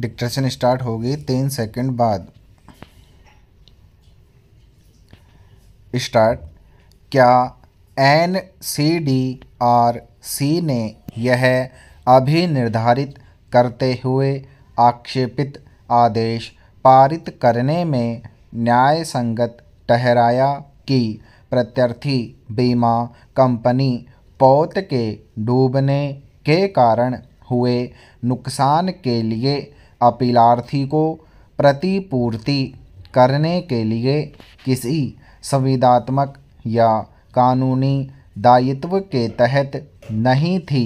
dictation start होगी तीन second बाद स्टार्ट क्या N C D R C ने यह अभी निर्धारित करते हुए आक्षेपित आदेश पारित करने में न्याय संगत ठहराया कि प्रत्यर्थी बीमा कंपनी पौत के डूबने के कारण हुए नुकसान के लिए अपीलार्थी को प्रतिपूर्ति करने के लिए किसी संविदात्मक या कानूनी दायित्व के तहत नहीं थी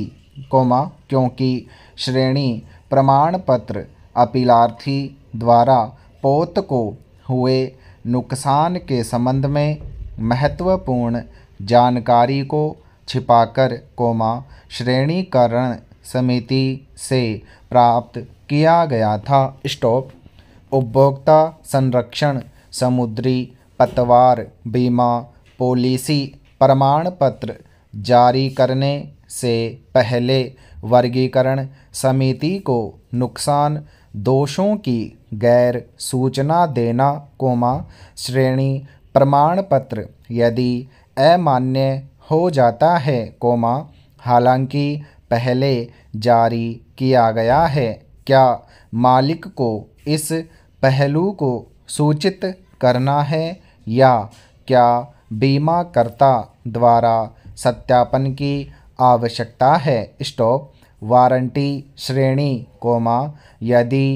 कोमा क्योंकि श्रेणी प्रमाण पत्र अपीलार्थी द्वारा पोत को हुए नुकसान के संबंध में महत्वपूर्ण जानकारी को छिपाकर कोमा श्रेणीकरण समिति से प्राप्त किया गया था स्टॉप उपभोक्ता संरक्षण समुद्री पतवार बीमा पॉलिसी प्रमाण पत्र जारी करने से पहले वर्गीकरण समिति को नुकसान दोषों की गैर सूचना देना कोमा श्रेणी प्रमाण पत्र यदि अमान्य हो जाता है कोमा हालांकि पहले जारी किया गया है क्या मालिक को इस पहलू को सूचित करना है या क्या बीमाकर्ता द्वारा सत्यापन की आवश्यकता है स्टॉप वारंटी श्रेणी कोमा यदि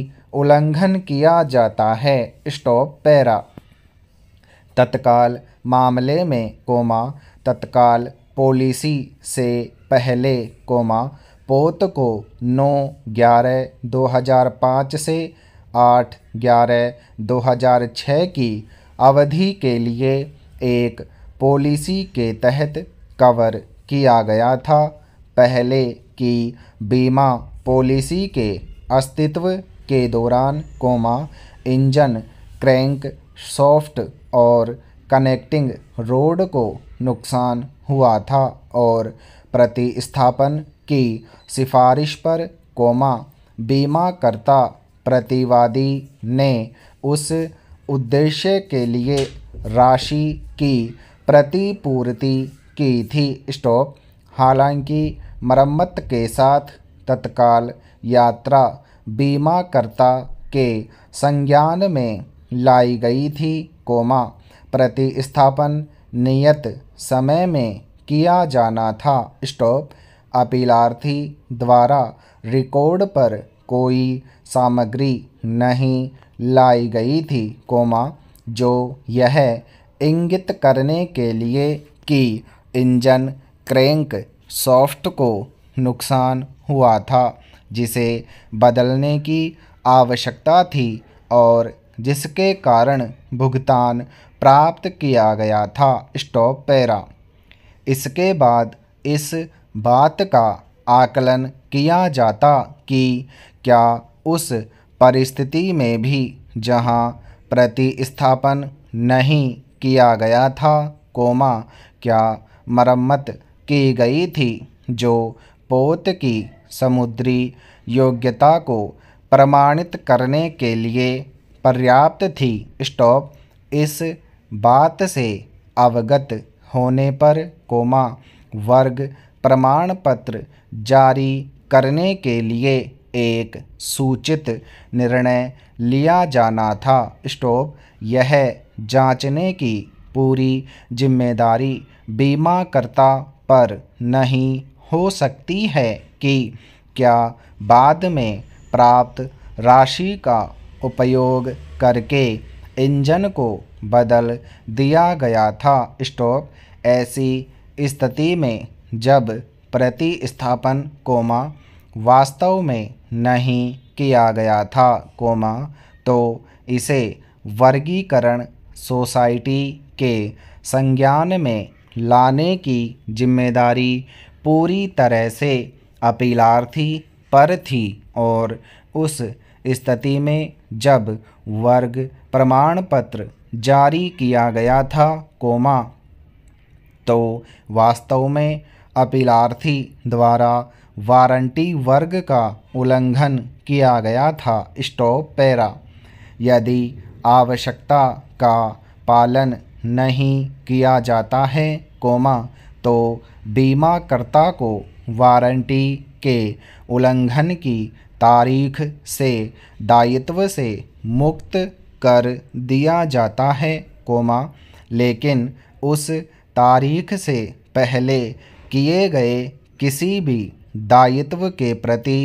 उल्लंघन किया जाता है स्टॉप पैरा तत्काल मामले में कोमा तत्काल पॉलिसी से पहले कोमा पोत को 9 ग्यारह 2005 से 8 ग्यारह 2006 की अवधि के लिए एक पॉलिसी के तहत कवर किया गया था पहले की बीमा पॉलिसी के अस्तित्व के दौरान कोमा इंजन क्रैंक सॉफ्ट और कनेक्टिंग रोड को नुकसान हुआ था और प्रतिस्थापन की सिफारिश पर कोमा बीमाकर्ता प्रतिवादी ने उस उद्देश्य के लिए राशि की प्रतिपूर्ति की थी स्टॉप हालांकि मरम्मत के साथ तत्काल यात्रा बीमाकर्ता के संज्ञान में लाई गई थी कोमा प्रतिस्थापन नियत समय में किया जाना था स्टॉप अपीलार्थी द्वारा रिकॉर्ड पर कोई सामग्री नहीं लाई गई थी कोमा जो यह इंगित करने के लिए कि इंजन क्रैंक सॉफ्ट को नुकसान हुआ था जिसे बदलने की आवश्यकता थी और जिसके कारण भुगतान प्राप्त किया गया था स्टॉप पैरा इसके बाद इस बात का आकलन किया जाता कि क्या उस परिस्थिति में भी जहाँ प्रतिस्थापन नहीं किया गया था कोमा क्या मरम्मत की गई थी जो पोत की समुद्री योग्यता को प्रमाणित करने के लिए पर्याप्त थी स्टॉप इस बात से अवगत होने पर कोमा वर्ग प्रमाण पत्र जारी करने के लिए एक सूचित निर्णय लिया जाना था स्टोव यह जांचने की पूरी जिम्मेदारी बीमाकर्ता पर नहीं हो सकती है कि क्या बाद में प्राप्त राशि का उपयोग करके इंजन को बदल दिया गया था स्टॉप ऐसी स्थिति में जब प्रतिस्थापन कोमा वास्तव में नहीं किया गया था कोमा तो इसे वर्गीकरण सोसाइटी के संज्ञान में लाने की जिम्मेदारी पूरी तरह से अपीलार्थी पर थी और उस स्थिति में जब वर्ग प्रमाण पत्र जारी किया गया था कोमा तो वास्तव में अपीलार्थी द्वारा वारंटी वर्ग का उल्लंघन किया गया था स्टॉप पैरा यदि आवश्यकता का पालन नहीं किया जाता है कोमा तो बीमाकर्ता को वारंटी के उल्लंघन की तारीख से दायित्व से मुक्त कर दिया जाता है कोमा लेकिन उस तारीख से पहले किए गए किसी भी दायित्व के प्रति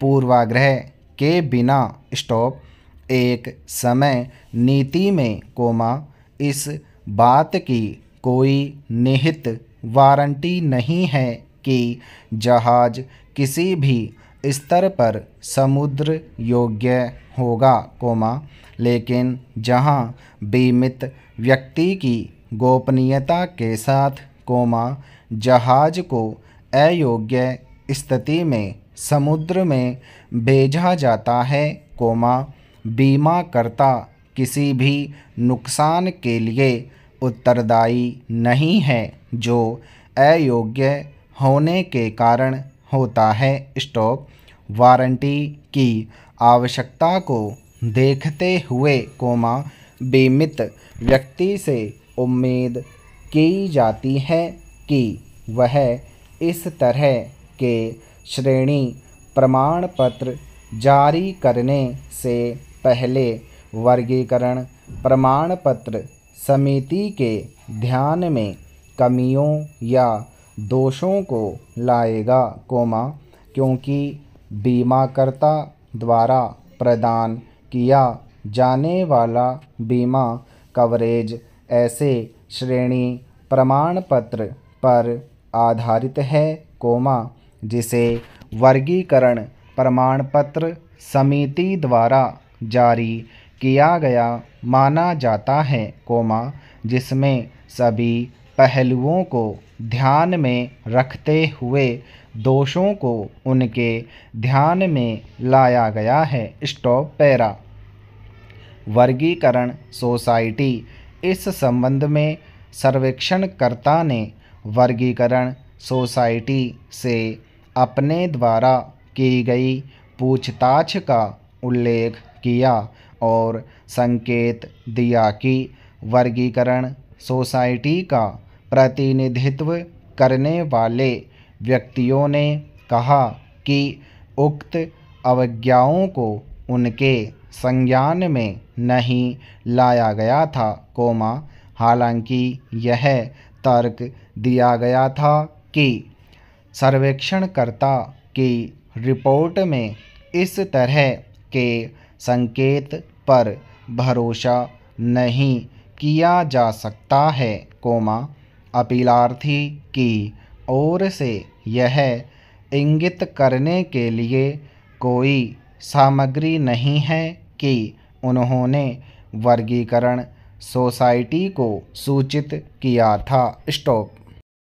पूर्वाग्रह के बिना स्टॉप एक समय नीति में कोमा इस बात की कोई निहित वारंटी नहीं है कि जहाज किसी भी स्तर पर समुद्र योग्य होगा कोमा लेकिन जहां बीमित व्यक्ति की गोपनीयता के साथ कोमा जहाज को अयोग्य स्थिति में समुद्र में भेजा जाता है कोमा बीमाकर्ता किसी भी नुकसान के लिए उत्तरदायी नहीं है जो अयोग्य होने के कारण होता है स्टॉक वारंटी की आवश्यकता को देखते हुए कोमा बीमित व्यक्ति से उम्मीद की जाती है कि वह इस तरह के श्रेणी प्रमाण पत्र जारी करने से पहले वर्गीकरण प्रमाण पत्र समिति के ध्यान में कमियों या दोषों को लाएगा कोमा क्योंकि बीमाकर्ता द्वारा प्रदान किया जाने वाला बीमा कवरेज ऐसे श्रेणी प्रमाण पत्र पर आधारित है कोमा जिसे वर्गीकरण प्रमाण पत्र समिति द्वारा जारी किया गया माना जाता है कोमा जिसमें सभी पहलुओं को ध्यान में रखते हुए दोषों को उनके ध्यान में लाया गया है स्टॉप पैरा वर्गीकरण सोसाइटी इस संबंध में सर्वेक्षणकर्ता ने वर्गीकरण सोसाइटी से अपने द्वारा की गई पूछताछ का उल्लेख किया और संकेत दिया कि वर्गीकरण सोसाइटी का प्रतिनिधित्व करने वाले व्यक्तियों ने कहा कि उक्त अवज्ञाओं को उनके संज्ञान में नहीं लाया गया था कोमा हालांकि यह तर्क दिया गया था कि सर्वेक्षणकर्ता की रिपोर्ट में इस तरह के संकेत पर भरोसा नहीं किया जा सकता है कोमा अपीलार्थी की ओर से यह इंगित करने के लिए कोई सामग्री नहीं है कि उन्होंने वर्गीकरण सोसाइटी को सूचित किया था स्टॉप